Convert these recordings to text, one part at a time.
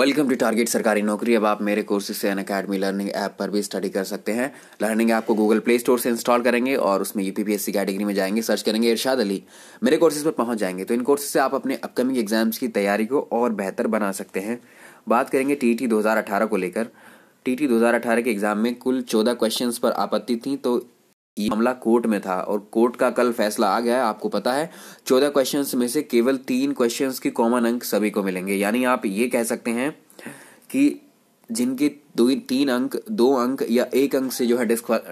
welcome to target सरकारी नौकरी अब आप मेरे कोर्सेज से अन अकेडमी लर्निंग ऐप पर भी स्टडी कर सकते हैं लर्निंग ऐप को गूगल प्ले स्टोर से इंस्टॉल करेंगे और उसमें यू पी कैटेगरी में जाएंगे सर्च करेंगे इरशाद अली मेरे कोर्सेज पर पहुंच जाएंगे तो इन कोर्सेज से आप अपने अपकमिंग एग्जाम्स की तैयारी को और बेहतर बना सकते हैं बात करेंगे टी टी को लेकर टी टी के एग्ज़ाम में कुल चौदह क्वेश्चन पर आपत्ति थी तो ये मामला कोर्ट में था और कोर्ट का कल फैसला आ गया है आपको पता है चौदह क्वेश्चन में से केवल तीन क्वेश्चन की कॉमन अंक सभी को मिलेंगे यानी आप ये कह सकते हैं कि जिनके दो तीन अंक दो अंक या एक अंक से जो है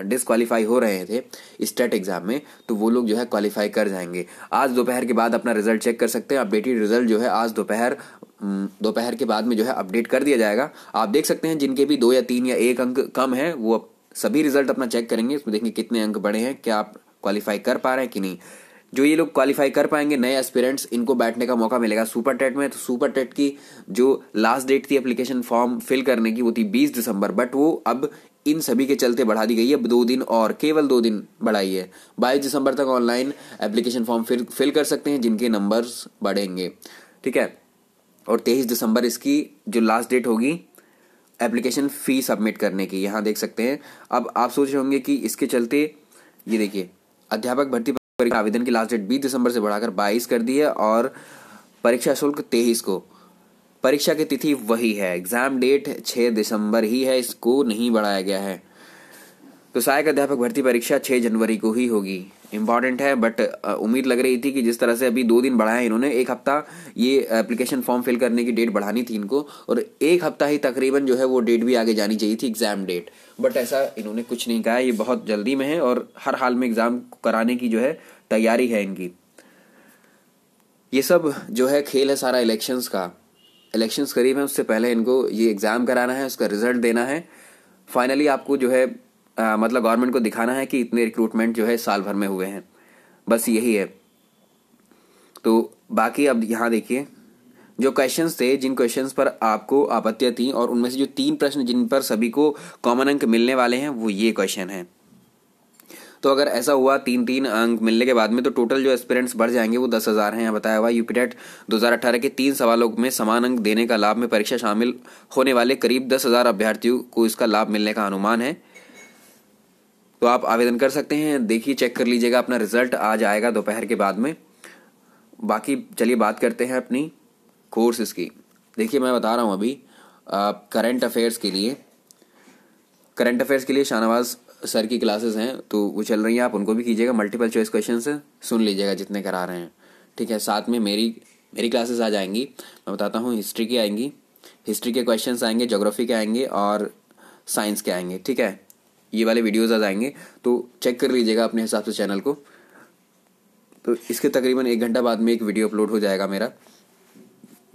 डिस्कालीफाई हो रहे थे स्टेट एग्जाम में तो वो लोग जो है क्वालिफाई कर जाएंगे आज दोपहर के बाद अपना रिजल्ट चेक कर सकते हैं अपडेटेड रिजल्ट जो है आज दोपहर दोपहर के बाद में जो है अपडेट कर दिया जाएगा आप देख सकते हैं जिनके भी दो या तीन या एक अंक कम है वो सभी रिजल्ट अपना चेक करेंगे इसमें देखेंगे कितने अंक बढ़े हैं क्या आप क्वालिफाई कर पा रहे हैं कि नहीं जो ये लोग क्वालिफाई कर पाएंगे नए एस्पिरेंट्स इनको बैठने का मौका मिलेगा सुपर टेट में तो सुपर टेट की जो लास्ट डेट थी एप्लीकेशन फॉर्म फिल करने की वो थी बीस दिसंबर बट वो अब इन सभी के चलते बढ़ा दी गई है दो दिन और केवल दो दिन बढ़ाई है बाईस दिसंबर तक online application form fill fill कर सकते हैं जिनके नंबर्स बढ़ेंगे ठीक है और तेईस दिसंबर इसकी जो लास्ट डेट होगी एप्लीकेशन फ़ी सबमिट करने की यहाँ देख सकते हैं अब आप सोच रहे होंगे कि इसके चलते ये देखिए अध्यापक भर्ती परीक्षा आवेदन की लास्ट डेट बीस दिसंबर से बढ़ाकर बाईस कर दी है और परीक्षा शुल्क तेईस को परीक्षा की तिथि वही है एग्ज़ाम डेट छः दिसंबर ही है इसको नहीं बढ़ाया गया है तो सहायक अध्यापक भर्ती परीक्षा छः जनवरी को ही होगी इम्पॉर्टेंट है बट uh, उम्मीद लग रही थी कि जिस तरह से अभी दो दिन बढ़ाया इन्होंने एक हफ्ता ये एप्लीकेशन फॉर्म फिल करने की डेट बढ़ानी थी इनको और एक हफ्ता ही तकरीबन जो है वो डेट भी आगे जानी चाहिए थी एग्ज़ाम डेट बट ऐसा इन्होंने कुछ नहीं कहा ये बहुत जल्दी में है और हर हाल में एग्ज़ाम कराने की जो है तैयारी है इनकी ये सब जो है खेल है सारा इलेक्शंस का इलेक्शंस करीब है उससे पहले इनको ये एग्ज़ाम कराना है उसका रिजल्ट देना है फाइनली आपको जो है आ, मतलब गवर्नमेंट को दिखाना है कि इतने रिक्रूटमेंट जो है साल भर में हुए हैं बस यही है तो बाकी अब यहाँ देखिए जो क्वेश्चंस थे जिन क्वेश्चंस पर आपको आपत्तियाँ थी और उनमें से जो तीन प्रश्न जिन पर सभी को कॉमन अंक मिलने वाले हैं वो ये क्वेश्चन हैं तो अगर ऐसा हुआ तीन तीन अंक मिलने के बाद में तो टोटल जो एस्पिरेंट्स बढ़ जाएंगे वो दस हज़ार हैं बताया हुआ यूपीटेट 2018 के तीन सवालों में समान अंक देने का लाभ में परीक्षा शामिल होने वाले करीब दस हज़ार अभ्यर्थियों को इसका लाभ मिलने का अनुमान है तो आप आवेदन कर सकते हैं देखिए चेक कर लीजिएगा अपना रिजल्ट आज आएगा दोपहर के बाद में बाकी चलिए बात करते हैं अपनी कोर्सेज़ की देखिए मैं बता रहा हूँ अभी करंट अफेयर्स के लिए करंट अफेयर्स के लिए शाहनवाज सर की क्लासेस हैं तो वो चल रही हैं आप उनको भी कीजिएगा मल्टीपल चॉइस क्वेश्चन सुन लीजिएगा जितने करा रहे हैं ठीक है साथ में मेरी मेरी क्लासेस आ जाएंगी मैं बताता हूँ हिस्ट्री की आएंगी हिस्ट्री के क्वेश्चन आएंगे जोग्राफी के आएंगे और साइंस के आएंगे ठीक है ये वाले वीडियोज़ आ जाएंगे तो चेक कर लीजिएगा अपने हिसाब से चैनल को तो इसके तकरीबन एक घंटा बाद में एक वीडियो अपलोड हो जाएगा मेरा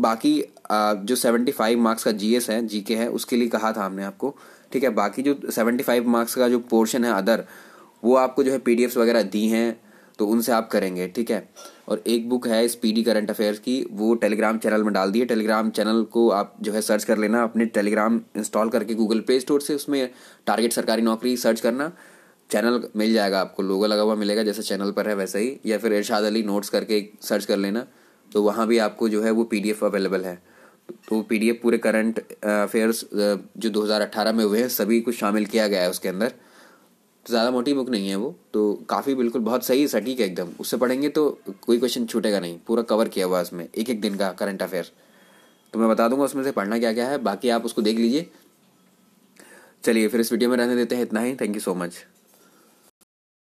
बाकी जो सेवेंटी फाइव मार्क्स का जीएस है जीके है उसके लिए कहा था हमने आपको ठीक है बाकी जो सेवेंटी फाइव मार्क्स का जो पोर्शन है अदर वो आपको जो है एफ्स वगैरह दी हैं तो उनसे आप करेंगे ठीक है और एक बुक है स्पीडी करंट अफेयर्स की वो टेलीग्राम चैनल में डाल दिए टेलीग्राम चैनल को आप जो है सर्च कर लेना अपने टेलीग्राम इंस्टॉल करके गूगल प्ले स्टोर से उसमें टारगेट सरकारी नौकरी सर्च करना चैनल मिल जाएगा आपको लोगो लगा हुआ मिलेगा जैसे चैनल पर है वैसे ही या फिर इरशाद अली नोट्स करके सर्च कर लेना तो वहाँ भी आपको जो है वो पी अवेलेबल है तो पी पूरे करंट अफेयर्स जो 2018 में हुए हैं सभी कुछ शामिल किया गया है उसके अंदर तो ज़्यादा मोटी बुक नहीं है वो तो काफ़ी बिल्कुल बहुत सही सटीक है एकदम उससे पढ़ेंगे तो कोई क्वेश्चन छूटेगा नहीं पूरा कवर किया हुआ है उसमें एक एक दिन का करंट अफेयर तो मैं बता दूंगा उसमें से पढ़ना क्या क्या है बाकी आप उसको देख लीजिए चलिए फिर इस वीडियो में रहने देते हैं इतना ही थैंक यू सो मच